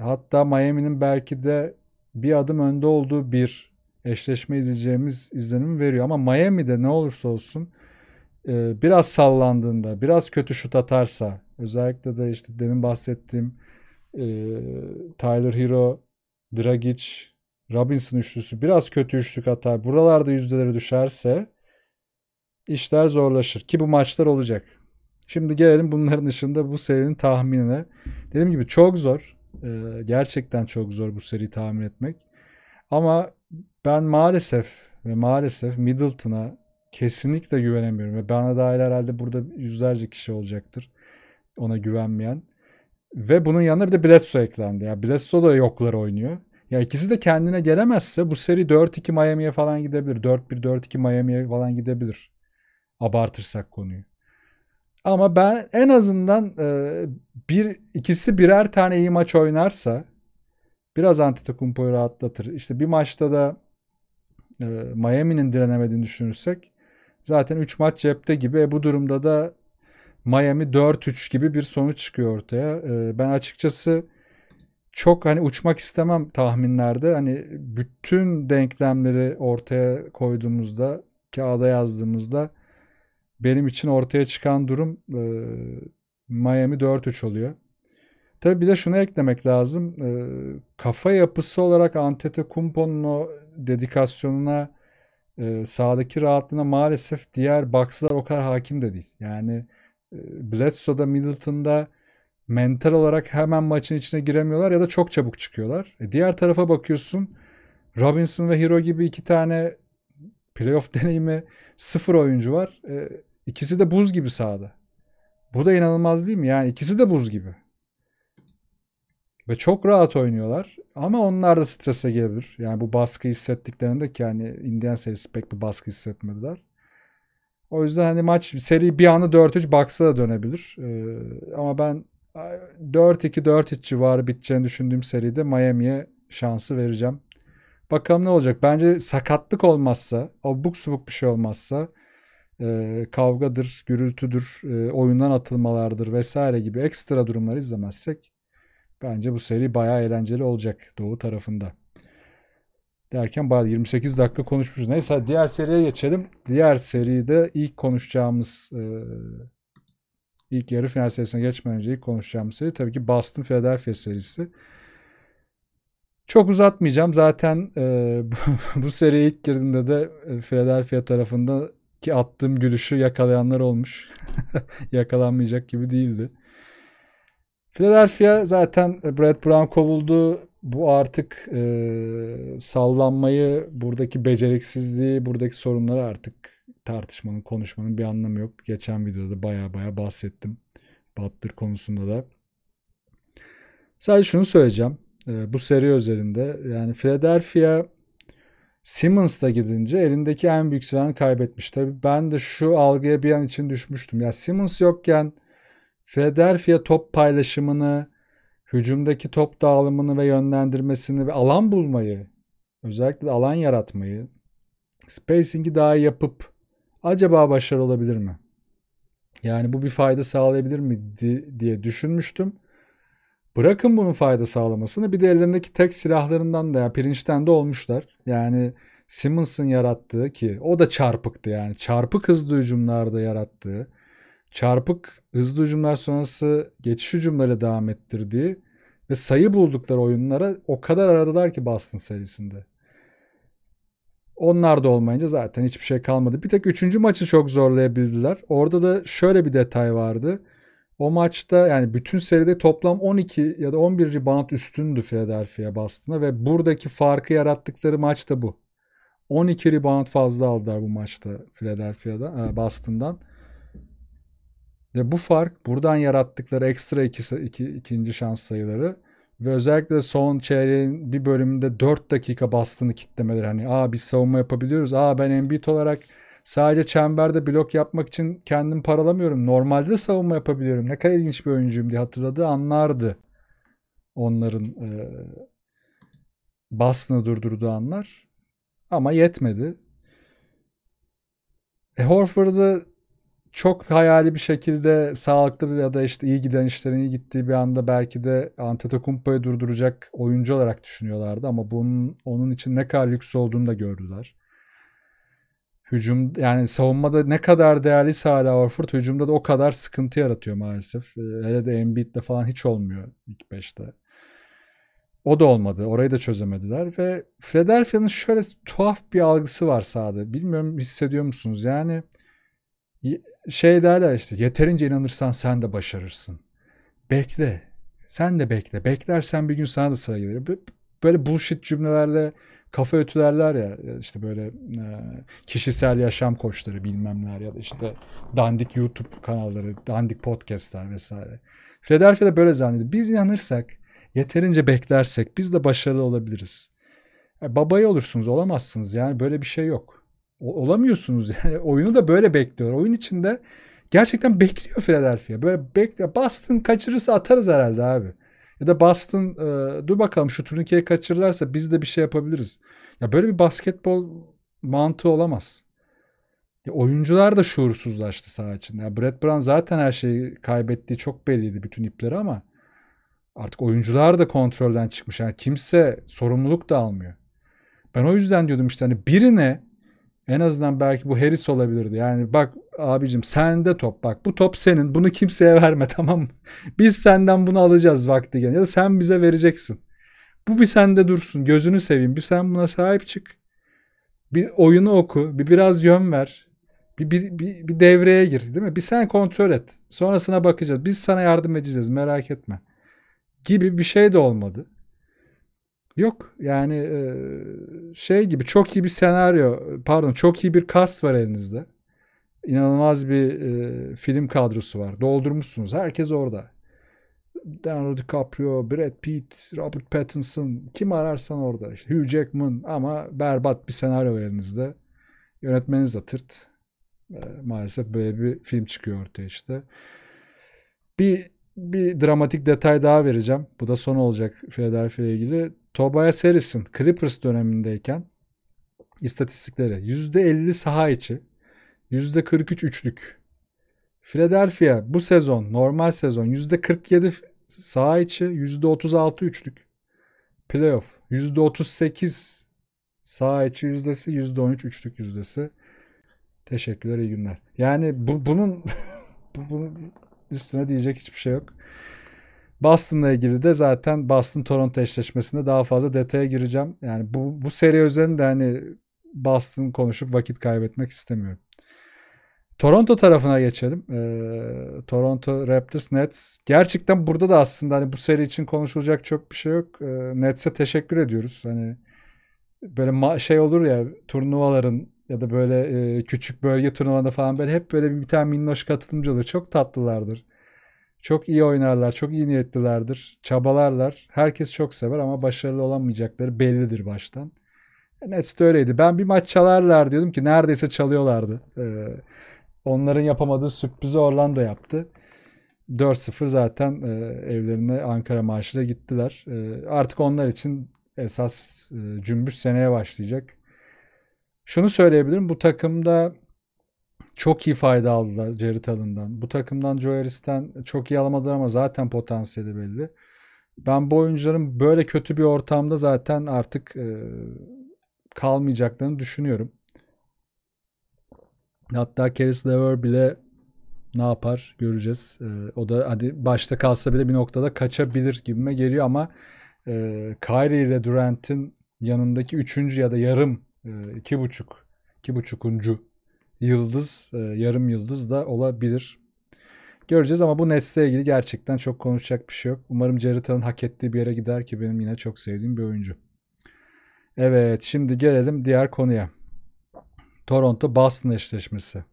hatta Miami'nin belki de bir adım önde olduğu bir eşleşme izleyeceğimiz izlenimi veriyor. Ama Miami'de ne olursa olsun e, biraz sallandığında, biraz kötü şut atarsa özellikle de işte demin bahsettiğim ee, Tyler Hero, Dragic, Robinson üçlüsü biraz kötü üçlük hatta buralarda yüzdeleri düşerse işler zorlaşır ki bu maçlar olacak. Şimdi gelelim bunların dışında bu serinin tahminine. Dediğim gibi çok zor. Ee, gerçekten çok zor bu seri tahmin etmek. Ama ben maalesef ve maalesef Middleton'a kesinlikle güvenemiyorum. Ve bana dair herhalde burada yüzlerce kişi olacaktır. Ona güvenmeyen. Ve bunun yanında bir de Bledsoe eklendi. Ya yani Bledsoe da yokları oynuyor. Ya ikisi de kendine gelemezse bu seri 4-2 Miami'ye falan gidebilir. 4-1 4-2 Miami'ye falan gidebilir. Abartırsak konuyu. Ama ben en azından e, bir ikisi birer tane iyi maç oynarsa biraz Antetokounmpo'yu rahatlatır. İşte bir maçta da e, Miami'nin direnemediğini düşünürsek zaten 3 maç cepte gibi. E, bu durumda da Miami 4-3 gibi bir sonuç çıkıyor ortaya. Ee, ben açıkçası çok hani uçmak istemem tahminlerde. Hani bütün denklemleri ortaya koyduğumuzda, kağıda yazdığımızda benim için ortaya çıkan durum e, Miami 4-3 oluyor. Tabii bir de şunu eklemek lazım. E, kafa yapısı olarak Antetokounmpo'nun o dedikasyonuna, e, sağdaki rahatlığına maalesef diğer baksılar o kadar hakim de değil. Yani ee, Bledsoe'da Middleton'da mental olarak hemen maçın içine giremiyorlar ya da çok çabuk çıkıyorlar. E diğer tarafa bakıyorsun Robinson ve Hero gibi iki tane playoff deneyimi sıfır oyuncu var. E, ikisi de buz gibi sahada. Bu da inanılmaz değil mi? Yani ikisi de buz gibi. Ve çok rahat oynuyorlar. Ama onlar da strese gelir. Yani bu baskı hissettiklerinde ki yani Indian serisi pek bir baskı hissetmediler. O yüzden hani maç seri bir anda 4-3 baksa da dönebilir. Ee, ama ben 4-2-4-3 civarı biteceğini düşündüğüm seride Miami'ye şansı vereceğim. Bakalım ne olacak. Bence sakatlık olmazsa, abuk subuk bir şey olmazsa e, kavgadır, gürültüdür, e, oyundan atılmalardır vesaire gibi ekstra durumları izlemezsek bence bu seri bayağı eğlenceli olacak Doğu tarafında derken bari 28 dakika konuşmuşuz. Neyse diğer seriye geçelim. Diğer seride ilk konuşacağımız e, ilk yarı final serisine geçmeden önce ilk konuşacağımız seri tabii ki Boston Philadelphia serisi. Çok uzatmayacağım. Zaten e, bu, bu seriye ilk girdiğimde de e, Philadelphia tarafında ki attığım gülüşü yakalayanlar olmuş. Yakalanmayacak gibi değildi. Philadelphia zaten Brad Brown kovuldu bu artık e, sallanmayı, buradaki beceriksizliği, buradaki sorunları artık tartışmanın, konuşmanın bir anlamı yok. Geçen videoda da baya baya bahsettim. Battır konusunda da. Sadece şunu söyleyeceğim. E, bu seri üzerinde yani Philadelphia da gidince elindeki en büyük silahını kaybetmiş. Tabii ben de şu algıya bir an için düşmüştüm. Ya Simmons yokken Philadelphia top paylaşımını hücumdaki top dağılımını ve yönlendirmesini ve alan bulmayı, özellikle alan yaratmayı, spacing'i daha iyi yapıp acaba başarılı olabilir mi? Yani bu bir fayda sağlayabilir mi diye düşünmüştüm. Bırakın bunun fayda sağlamasını bir de ellerindeki tek silahlarından da ya yani pirinçten de olmuşlar. Yani Simmons'ın yarattığı ki o da çarpıktı yani çarpık hızlı hücumlarda yarattığı çarpık hızlı hücumlar sonrası geçiş hücumları devam ettirdiği ve sayı buldukları oyunlara o kadar aradılar ki Boston serisinde. Onlar da olmayınca zaten hiçbir şey kalmadı. Bir tek üçüncü maçı çok zorlayabildiler. Orada da şöyle bir detay vardı. O maçta yani bütün seride toplam 12 ya da 11 rebound üstündü Philadelphia Boston'a ve buradaki farkı yarattıkları maç da bu. 12 rebound fazla aldılar bu maçta Philadelphia'da e, Boston'dan. Ve bu fark buradan yarattıkları ekstra iki, iki, ikinci şans sayıları ve özellikle son çeyreğin bir bölümünde 4 dakika bastığını kitlemeleri. Hani aa biz savunma yapabiliyoruz. Aa ben Embiid olarak sadece çemberde blok yapmak için kendim paralamıyorum. Normalde savunma yapabiliyorum. Ne kadar ilginç bir oyuncuyum diye hatırladığı anlardı. Onların e, Boston'ı durdurduğu anlar. Ama yetmedi. E, Horford'ı çok hayali bir şekilde sağlıklı ya da işte iyi giden işlerin iyi gittiği bir anda belki de Antetokounmpo'yu durduracak oyuncu olarak düşünüyorlardı ama bunun onun için ne kadar lüks olduğunu da gördüler. Hücum yani savunmada ne kadar değerli hala Horford hücumda da o kadar sıkıntı yaratıyor maalesef. Ee, hele de Embiid'le falan hiç olmuyor ilk beşte. O da olmadı. Orayı da çözemediler ve Philadelphia'nın şöyle tuhaf bir algısı var sahada. Bilmiyorum hissediyor musunuz? Yani şey derler işte yeterince inanırsan sen de başarırsın. Bekle. Sen de bekle. Beklersen bir gün sana da sıra gelir. Böyle bullshit cümlelerle kafa ötülerler ya işte böyle e, kişisel yaşam koçları bilmemler ya da işte dandik YouTube kanalları, dandik podcastler vesaire. Philadelphia de böyle zannediyor. Biz inanırsak, yeterince beklersek biz de başarılı olabiliriz. E, babayı olursunuz, olamazsınız. Yani böyle bir şey yok olamıyorsunuz yani. Oyunu da böyle bekliyor. Oyun içinde gerçekten bekliyor Philadelphia. Böyle bekle. Boston kaçırırsa atarız herhalde abi. Ya da Boston e, dur bakalım şu turnikeyi kaçırırlarsa biz de bir şey yapabiliriz. Ya böyle bir basketbol mantığı olamaz. Ya oyuncular da şuursuzlaştı saha içinde. Ya Brett Brown zaten her şeyi kaybettiği çok belliydi bütün ipleri ama artık oyuncular da kontrolden çıkmış. Yani kimse sorumluluk da almıyor. Ben o yüzden diyordum işte hani birine en azından belki bu Harris olabilirdi. Yani bak abicim sende top bak bu top senin bunu kimseye verme tamam mı? Biz senden bunu alacağız vakti gene ya da sen bize vereceksin. Bu bir sende dursun gözünü seveyim bir sen buna sahip çık. Bir oyunu oku bir biraz yön ver. Bir, bir, bir, bir devreye gir değil mi? Bir sen kontrol et. Sonrasına bakacağız. Biz sana yardım edeceğiz merak etme. Gibi bir şey de olmadı. Yok yani e, şey gibi çok iyi bir senaryo pardon çok iyi bir cast var elinizde. İnanılmaz bir e, film kadrosu var. Doldurmuşsunuz. Herkes orada. Leonardo DiCaprio, Brad Pitt, Robert Pattinson kim ararsan orada. İşte Hugh Jackman ama berbat bir senaryo var elinizde. yönetmeniz de tırt. E, maalesef böyle bir film çıkıyor ortaya işte. Bir bir dramatik detay daha vereceğim. Bu da son olacak Philadelphia ile ilgili. Tobias Harris'in Clippers dönemindeyken istatistikleri %50 saha içi, %43 üçlük. Philadelphia bu sezon, normal sezon %47 saha içi, %36 üçlük. Playoff %38 saha içi yüzdesi, %13 üçlük yüzdesi. Teşekkürler, iyi günler. Yani bu, bunun bu, bunun üstüne diyecek hiçbir şey yok. Boston'la ilgili de zaten Boston-Toronto eşleşmesinde daha fazla detaya gireceğim. Yani bu, bu seri özelinde hani Boston konuşup vakit kaybetmek istemiyorum. Toronto tarafına geçelim. Ee, Toronto Raptors Nets. Gerçekten burada da aslında hani bu seri için konuşulacak çok bir şey yok. Ee, Nets'e teşekkür ediyoruz. Hani böyle şey olur ya turnuvaların ya da böyle e, küçük bölge turnuvalarında falan böyle hep böyle bir tane minnoş katılımcı olur. Çok tatlılardır. Çok iyi oynarlar, çok iyi niyetlilerdir, çabalarlar. Herkes çok sever ama başarılı olamayacakları bellidir baştan. E, Nets de öyleydi. Ben bir maç çalarlar diyordum ki neredeyse çalıyorlardı. Ee, onların yapamadığı sürprizi Orlando yaptı. 4-0 zaten e, evlerine Ankara maaşıyla gittiler. E, artık onlar için esas e, cümbüş seneye başlayacak. Şunu söyleyebilirim bu takımda çok iyi fayda aldılar Jared Allen'dan. Bu takımdan Joe Harris'ten çok iyi alamadılar ama zaten potansiyeli belli. Ben bu oyuncuların böyle kötü bir ortamda zaten artık e, kalmayacaklarını düşünüyorum. Hatta Caris Lever bile ne yapar göreceğiz. E, o da hadi başta kalsa bile bir noktada kaçabilir gibime geliyor ama e, Kyrie ile Durant'in yanındaki üçüncü ya da yarım e, iki buçuk iki buçukuncu yıldız, e, yarım yıldız da olabilir. Göreceğiz ama bu Nets'le ilgili gerçekten çok konuşacak bir şey yok. Umarım Jarita'nın hak ettiği bir yere gider ki benim yine çok sevdiğim bir oyuncu. Evet şimdi gelelim diğer konuya. Toronto Boston eşleşmesi.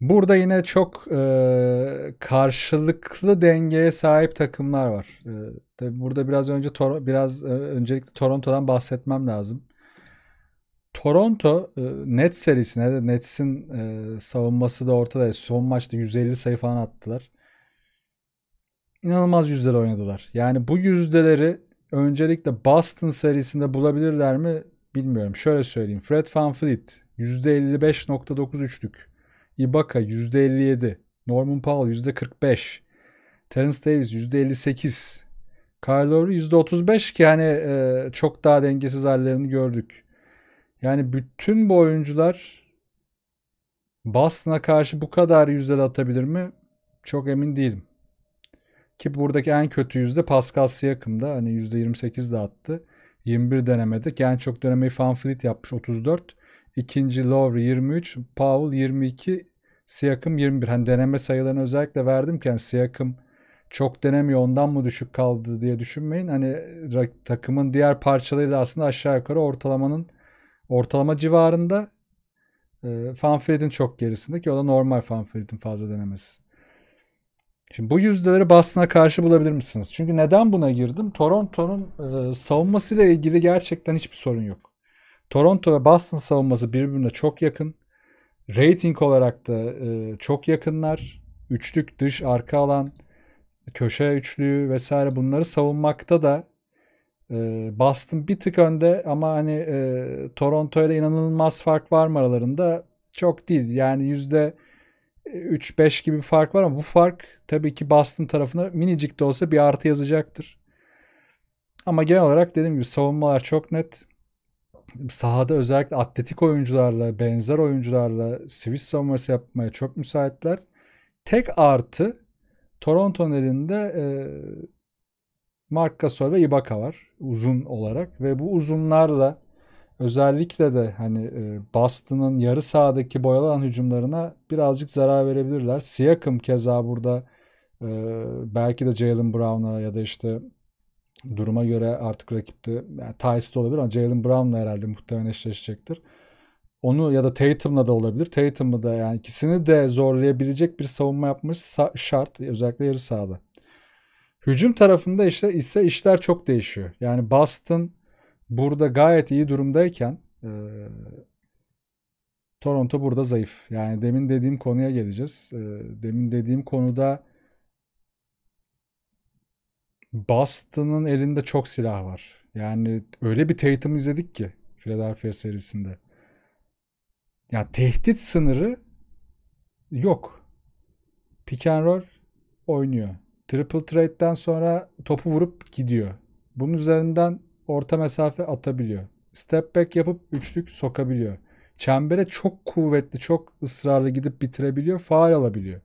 Burada yine çok e, karşılıklı dengeye sahip takımlar var. E, tabii burada biraz önce Tor- biraz e, öncelikle Toronto'dan bahsetmem lazım. Toronto e, Nets serisine Nets'in e, savunması da ortada. E, son maçta 150 sayı falan attılar. İnanılmaz yüzdeler oynadılar. Yani bu yüzdeleri öncelikle Boston serisinde bulabilirler mi bilmiyorum. Şöyle söyleyeyim. Fred Van Fleet 55.93'lük, üçlük. Ibaka %57. Norman Powell %45. Terence Davis %58. Kyle Lowry %35 ki hani e, çok daha dengesiz hallerini gördük. Yani bütün bu oyuncular Boston'a karşı bu kadar yüzde atabilir mi? Çok emin değilim. Ki buradaki en kötü yüzde Pascal Siakam'da. Hani yüzde 28 de attı. 21 denemede. En yani çok denemeyi Fanfleet yapmış 34. İkinci Lowry 23. Powell 22. Siakam 21. Hani deneme sayılarını özellikle verdim ki yani Siakam çok denemiyor ondan mı düşük kaldı diye düşünmeyin. Hani takımın diğer parçaları aslında aşağı yukarı ortalamanın ortalama civarında. E, ee, Fanfield'in çok gerisinde ki o da normal Fanfield'in fazla denemesi. Şimdi bu yüzdeleri Boston'a karşı bulabilir misiniz? Çünkü neden buna girdim? Toronto'nun e, savunmasıyla ilgili gerçekten hiçbir sorun yok. Toronto ve Boston savunması birbirine çok yakın. Rating olarak da e, çok yakınlar. Üçlük, dış, arka alan, köşe üçlüğü vesaire bunları savunmakta da e, Boston bir tık önde ama hani e, Toronto ile inanılmaz fark var mı aralarında? Çok değil. Yani yüzde 3-5 e, gibi bir fark var ama bu fark tabii ki Boston tarafına minicik de olsa bir artı yazacaktır. Ama genel olarak dediğim gibi savunmalar çok net. Sahada özellikle atletik oyuncularla, benzer oyuncularla Swiss savunması yapmaya çok müsaitler. Tek artı Toronto'nun elinde e, Mark Gasol ve Ibaka var uzun olarak ve bu uzunlarla özellikle de hani e, Boston'ın yarı sahadaki boyalan hücumlarına birazcık zarar verebilirler. Siakam keza burada e, belki de Jalen Brown'a ya da işte duruma göre artık rakipte yani Tyson olabilir ama Jalen Brown'la herhalde muhtemelen eşleşecektir. Onu ya da Tatum'la da olabilir. Tatum'la da yani ikisini de zorlayabilecek bir savunma yapmış şart. Özellikle yarı sahada. Hücum tarafında işte ise işler çok değişiyor. Yani Boston burada gayet iyi durumdayken e, Toronto burada zayıf. Yani demin dediğim konuya geleceğiz. E, demin dediğim konuda Boston'ın elinde çok silah var. Yani öyle bir Tatum izledik ki Philadelphia serisinde. Ya tehdit sınırı yok. Pick and roll oynuyor. Triple trade'den sonra topu vurup gidiyor. Bunun üzerinden orta mesafe atabiliyor. Step back yapıp üçlük sokabiliyor. Çembere çok kuvvetli, çok ısrarlı gidip bitirebiliyor. Faal alabiliyor.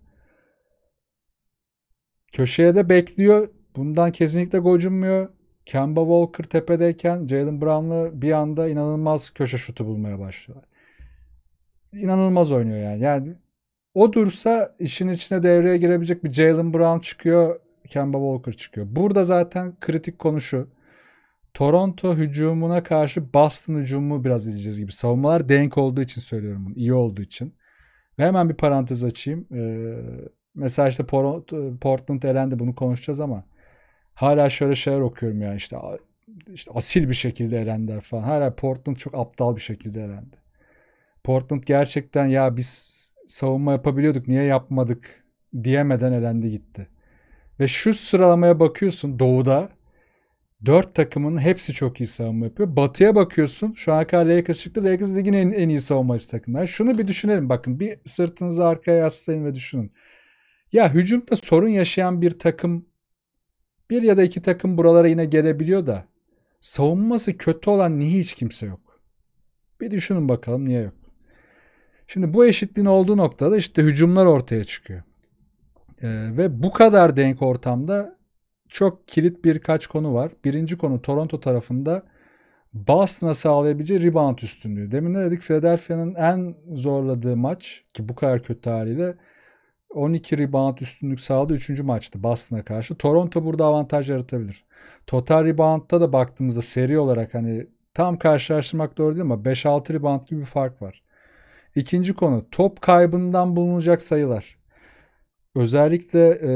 Köşeye de bekliyor. Bundan kesinlikle gocunmuyor. Kemba Walker tepedeyken Jalen Brown'la bir anda inanılmaz köşe şutu bulmaya başlıyorlar. İnanılmaz oynuyor yani. Yani o dursa işin içine devreye girebilecek bir Jalen Brown çıkıyor. Kemba Walker çıkıyor. Burada zaten kritik konu şu. Toronto hücumuna karşı Boston hücumu biraz izleyeceğiz gibi. Savunmalar denk olduğu için söylüyorum bunu. iyi olduğu için. Ve hemen bir parantez açayım. Ee, mesela işte Portland elendi bunu konuşacağız ama hala şöyle şeyler okuyorum yani işte, işte asil bir şekilde elendiler falan. Hala Portland çok aptal bir şekilde elendi. Portland gerçekten ya biz savunma yapabiliyorduk niye yapmadık diyemeden elendi gitti. Ve şu sıralamaya bakıyorsun doğuda dört takımın hepsi çok iyi savunma yapıyor. Batıya bakıyorsun şu an kadar Lakers çıktı. Lakers ligin en, en iyi savunmacı takımlar. Şunu bir düşünelim bakın bir sırtınızı arkaya yaslayın ve düşünün. Ya hücumda sorun yaşayan bir takım bir ya da iki takım buralara yine gelebiliyor da savunması kötü olan niye hiç kimse yok? Bir düşünün bakalım niye yok. Şimdi bu eşitliğin olduğu noktada işte hücumlar ortaya çıkıyor. Ee, ve bu kadar denk ortamda çok kilit birkaç konu var. Birinci konu Toronto tarafında Boston'a sağlayabileceği rebound üstünlüğü. Demin ne dedik? Philadelphia'nın en zorladığı maç ki bu kadar kötü haliyle 12 rebound üstünlük sağladı 3. maçtı Boston'a karşı. Toronto burada avantaj yaratabilir. Total rebound'da da baktığımızda seri olarak hani tam karşılaştırmak doğru değil ama 5-6 rebound gibi bir fark var. İkinci konu top kaybından bulunacak sayılar. Özellikle e,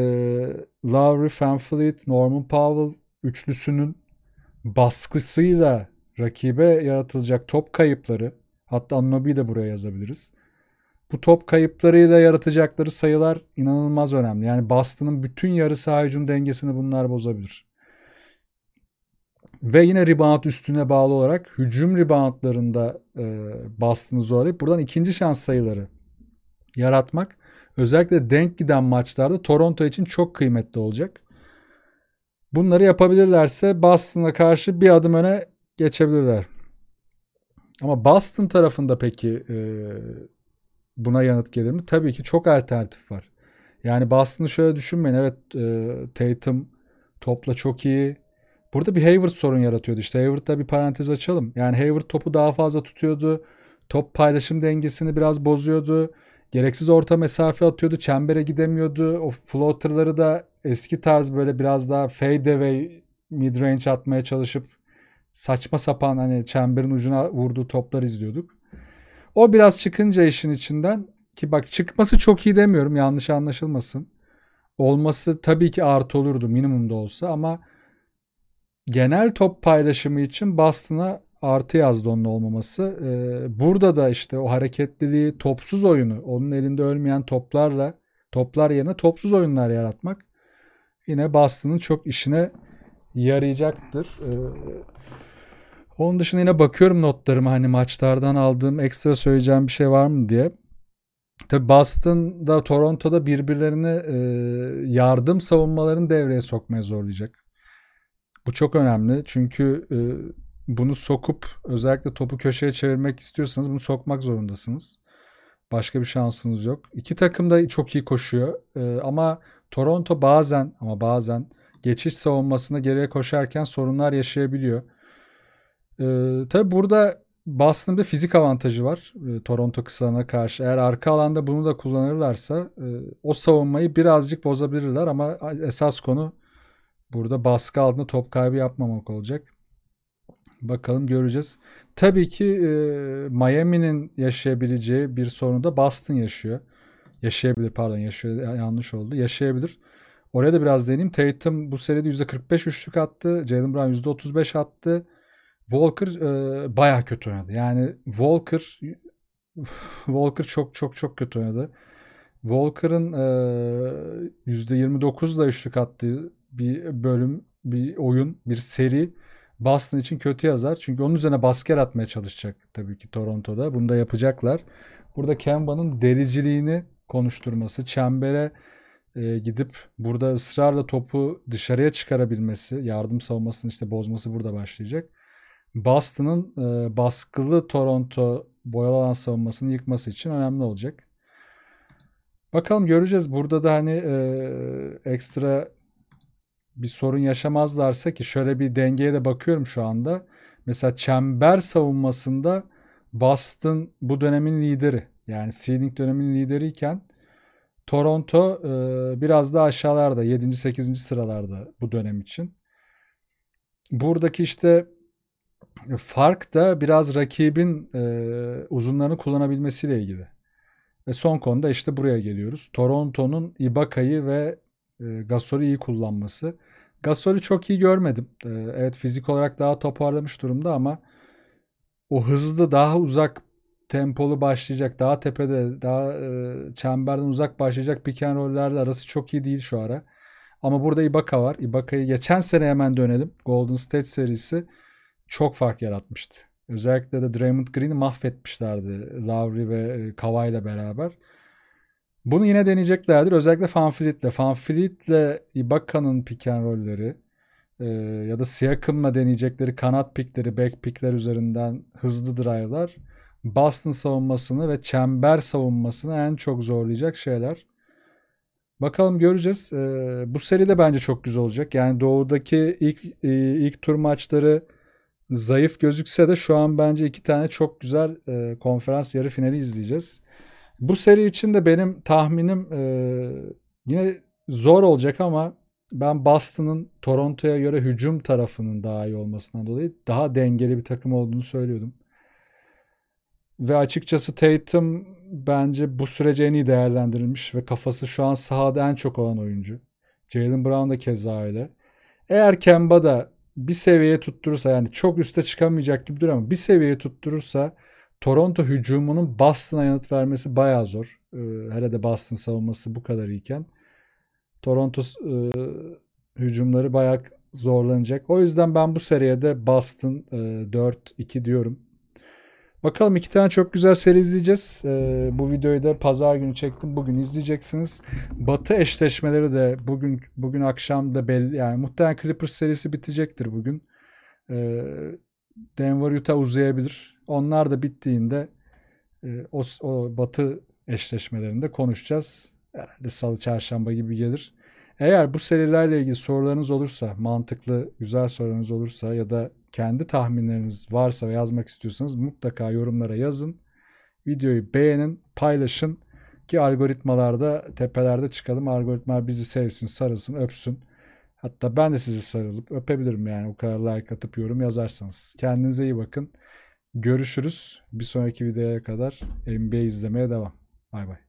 Lowry, Fanfleet, Norman Powell üçlüsünün baskısıyla rakibe yaratılacak top kayıpları hatta Anunobi'yi de buraya yazabiliriz. Bu top kayıplarıyla yaratacakları sayılar inanılmaz önemli. Yani Boston'ın bütün yarı saha dengesini bunlar bozabilir. Ve yine rebound üstüne bağlı olarak hücum reboundlarında e, bastını zorlayıp buradan ikinci şans sayıları yaratmak özellikle denk giden maçlarda Toronto için çok kıymetli olacak. Bunları yapabilirlerse Boston'a karşı bir adım öne geçebilirler. Ama Boston tarafında peki e, buna yanıt gelir mi? Tabii ki çok alternatif var. Yani Boston'ı şöyle düşünmeyin. Evet e, Tatum topla çok iyi. Burada bir Hayward sorun yaratıyordu. İşte Hayward'da bir parantez açalım. Yani Hayward topu daha fazla tutuyordu. Top paylaşım dengesini biraz bozuyordu. Gereksiz orta mesafe atıyordu. Çembere gidemiyordu. O floaterları da eski tarz böyle biraz daha fade away mid range atmaya çalışıp saçma sapan hani çemberin ucuna vurduğu toplar izliyorduk. O biraz çıkınca işin içinden ki bak çıkması çok iyi demiyorum yanlış anlaşılmasın. Olması tabii ki artı olurdu minimumda olsa ama genel top paylaşımı için Boston'a artı yazdı onun olmaması. Ee, burada da işte o hareketliliği, topsuz oyunu, onun elinde ölmeyen toplarla toplar yerine topsuz oyunlar yaratmak yine Boston'ın çok işine yarayacaktır. Ee, onun dışında yine bakıyorum notlarıma hani maçlardan aldığım ekstra söyleyeceğim bir şey var mı diye. Tabi Boston'da Toronto'da birbirlerini e, yardım savunmalarını devreye sokmaya zorlayacak. Bu çok önemli çünkü e, bunu sokup özellikle topu köşeye çevirmek istiyorsanız bunu sokmak zorundasınız. Başka bir şansınız yok. İki takım da çok iyi koşuyor e, ama Toronto bazen ama bazen geçiş savunmasına geriye koşarken sorunlar yaşayabiliyor. E, tabii burada Boston'ın bir fizik avantajı var e, Toronto kısalına karşı. Eğer arka alanda bunu da kullanırlarsa e, o savunmayı birazcık bozabilirler ama esas konu Burada baskı altında top kaybı yapmamak olacak. Bakalım göreceğiz. Tabii ki e, Miami'nin yaşayabileceği bir sorunu da Boston yaşıyor. Yaşayabilir pardon yaşıyor yanlış oldu. Yaşayabilir. Oraya da biraz deneyim. Tatum bu seride %45 üçlük attı. Jalen Brown %35 attı. Walker e, baya kötü oynadı. Yani Walker Walker çok çok çok kötü oynadı. Walker'ın e, %29 da üçlük attığı bir bölüm, bir oyun, bir seri Boston için kötü yazar. Çünkü onun üzerine basker atmaya çalışacak tabii ki Toronto'da. Bunu da yapacaklar. Burada Kemba'nın dericiliğini konuşturması, çembere e, gidip burada ısrarla topu dışarıya çıkarabilmesi, yardım savunmasını işte bozması burada başlayacak. Boston'ın e, baskılı Toronto boyalı alan savunmasını yıkması için önemli olacak. Bakalım göreceğiz. Burada da hani e, ekstra bir sorun yaşamazlarsa ki şöyle bir dengeye de bakıyorum şu anda. Mesela çember savunmasında Boston bu dönemin lideri. Yani seeding dönemin lideriyken Toronto e, biraz daha aşağılarda 7. 8. sıralarda bu dönem için. Buradaki işte e, fark da biraz rakibin e, uzunlarını kullanabilmesiyle ilgili. Ve son konuda işte buraya geliyoruz. Toronto'nun Ibaka'yı ve e, Gasol'ü iyi kullanması. Gasol'ü çok iyi görmedim. E, evet fizik olarak daha toparlamış durumda ama o hızlı daha uzak tempolu başlayacak, daha tepede, daha e, çemberden uzak başlayacak pick and roll'lerle arası çok iyi değil şu ara. Ama burada Ibaka var. Ibaka'yı geçen sene hemen dönelim. Golden State serisi çok fark yaratmıştı. Özellikle de Draymond Green'i mahvetmişlerdi Lowry ve Kawhi ile beraber. Bunu yine deneyeceklerdir. Özellikle Fanfleet'le. Fanfleet'le Ibaka'nın pick and roll'leri e, ya da Siakam'la deneyecekleri kanat pikleri, back pikler üzerinden hızlı drive'lar Boston savunmasını ve çember savunmasını en çok zorlayacak şeyler. Bakalım göreceğiz. E, bu seri de bence çok güzel olacak. Yani doğudaki ilk e, ilk tur maçları zayıf gözükse de şu an bence iki tane çok güzel e, konferans yarı finali izleyeceğiz. Bu seri için de benim tahminim e, yine zor olacak ama ben Boston'ın Toronto'ya göre hücum tarafının daha iyi olmasından dolayı daha dengeli bir takım olduğunu söylüyordum. Ve açıkçası Tatum bence bu sürece en iyi değerlendirilmiş ve kafası şu an sahada en çok olan oyuncu. Jalen Brown da keza öyle. Eğer Kemba da bir seviyeye tutturursa yani çok üste çıkamayacak gibi duruyor ama bir seviyeye tutturursa Toronto hücumunun Boston'a yanıt vermesi bayağı zor. E, hele de Boston savunması bu kadar iken Toronto e, hücumları bayağı zorlanacak. O yüzden ben bu seriye de Boston e, 4-2 diyorum. Bakalım iki tane çok güzel seri izleyeceğiz. E, bu videoyu da pazar günü çektim. Bugün izleyeceksiniz. Batı eşleşmeleri de bugün bugün akşam da belli. Yani muhtemelen Clippers serisi bitecektir bugün. E, Denver Utah uzayabilir. Onlar da bittiğinde e, o, o batı eşleşmelerinde konuşacağız. Herhalde salı çarşamba gibi gelir. Eğer bu serilerle ilgili sorularınız olursa, mantıklı, güzel sorularınız olursa ya da kendi tahminleriniz varsa ve yazmak istiyorsanız mutlaka yorumlara yazın. Videoyu beğenin, paylaşın ki algoritmalarda tepelerde çıkalım. Algoritmalar bizi sevsin, sarılsın, öpsün. Hatta ben de sizi sarılıp öpebilirim yani o kadar like atıp yorum yazarsanız. Kendinize iyi bakın. Görüşürüz. Bir sonraki videoya kadar NBA izlemeye devam. Bay bay.